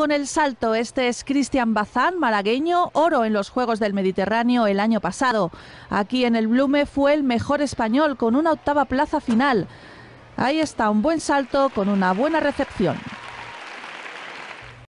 con el salto. Este es Cristian Bazán, malagueño, oro en los Juegos del Mediterráneo el año pasado. Aquí en el Blume fue el mejor español con una octava plaza final. Ahí está un buen salto con una buena recepción.